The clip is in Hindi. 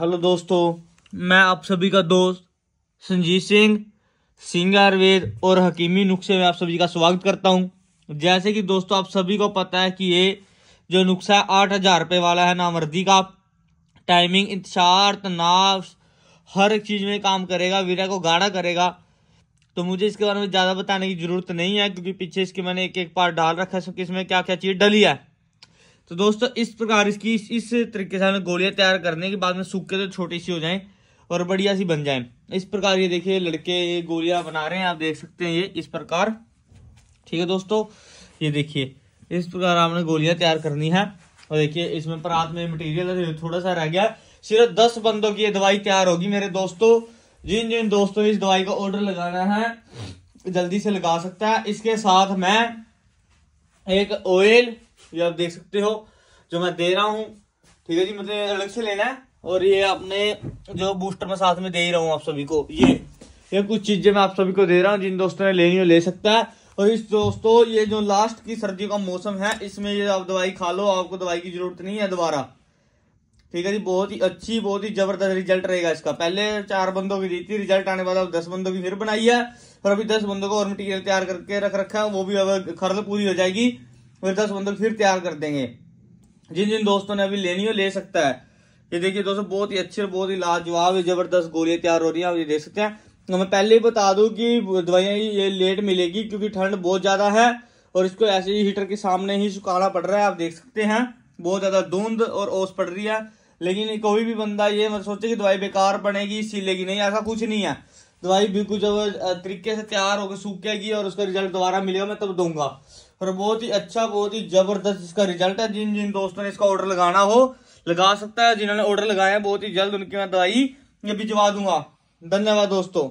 हेलो दोस्तों मैं आप सभी का दोस्त संजीत सिंह सिंह आयुर्वेद और हकीमी नुस्खे में आप सभी का स्वागत करता हूं जैसे कि दोस्तों आप सभी को पता है कि ये जो नुस्खा है आठ हज़ार रुपये वाला है नामर्दी का टाइमिंग इंतजार तनाव हर एक चीज़ में काम करेगा वीरा को गाढ़ा करेगा तो मुझे इसके बारे में ज़्यादा बताने की ज़रूरत नहीं है क्योंकि पीछे इसके मैंने एक एक पार्ट डाल रखा है सब इसमें क्या क्या चीज़ डली है तो दोस्तों इस प्रकार इसकी इस तरीके से हमें गोलियां तैयार करने के बाद में सूखे तो छोटी सी हो जाए और बढ़िया सी बन जाए इस प्रकार ये देखिए लड़के ये गोलियां बना रहे हैं आप देख सकते हैं ये इस प्रकार ठीक है दोस्तों ये देखिए इस प्रकार आपने गोलियां तैयार करनी है और देखिए इसमें परात में मटेरियल थोड़ा सा रह गया सिर्फ दस बंदों की ये दवाई तैयार होगी मेरे दोस्तों जिन जिन दोस्तों इस दवाई का ऑर्डर लगाना है जल्दी से लगा सकता है इसके साथ मैं एक ऑयल ये आप देख सकते हो जो मैं दे रहा हूँ ठीक है जी मुझे मतलब अलग से लेना है और ये आपने जो बूस्टर में साथ में दे ही रहा हूँ आप सभी को ये ये कुछ चीजें मैं आप सभी को दे रहा हूँ जिन दोस्तों ने लेनी हो ले सकता है और इस दोस्तों ये जो लास्ट की सर्दियों का मौसम है इसमें ये आप दवाई खा लो आपको दवाई की जरूरत नहीं है दोबारा ठीक है जी बहुत ही अच्छी बहुत ही जबरदस्त रिजल्ट रहेगा इसका पहले चार बंदों की दी थी रिजल्ट आने बाद दस बंदों की फिर बनाई है और अभी दस बंदों को और मटीरियल तैयार करके रख रखा है वो भी अब खर्द पूरी हो जाएगी फिर दस बंडल फिर तैयार कर देंगे जिन जिन दोस्तों ने अभी लेनी हो ले सकता है ये देखिए दोस्तों बहुत ही अच्छी और बहुत ही लाजवाब जबरदस्त गोलियां तैयार हो रही है आप ये देख सकते हैं तो मैं पहले ही बता दूं कि दवाइयाँ ये लेट मिलेगी क्योंकि ठंड बहुत ज़्यादा है और इसको ऐसे ही हीटर के सामने ही सुखाना पड़ रहा है आप देख सकते हैं बहुत ज़्यादा धुंध और ओस पड़ रही है लेकिन कोई भी बंदा ये मत सोचे कि दवाई बेकार पड़ेगी सीलेगी नहीं ऐसा कुछ नहीं है दवाई तो बिल्कुल जब तरीके से तैयार होकर सूखेगी और उसका रिजल्ट दोबारा मिलेगा मैं तब दूंगा और बहुत ही अच्छा बहुत ही जबरदस्त इसका रिजल्ट है जिन जिन दोस्तों ने इसका ऑर्डर लगाना हो लगा सकता है जिन्होंने ऑर्डर लगाया बहुत ही जल्द उनकी मैं दवाई भिजवा दूंगा धन्यवाद दोस्तों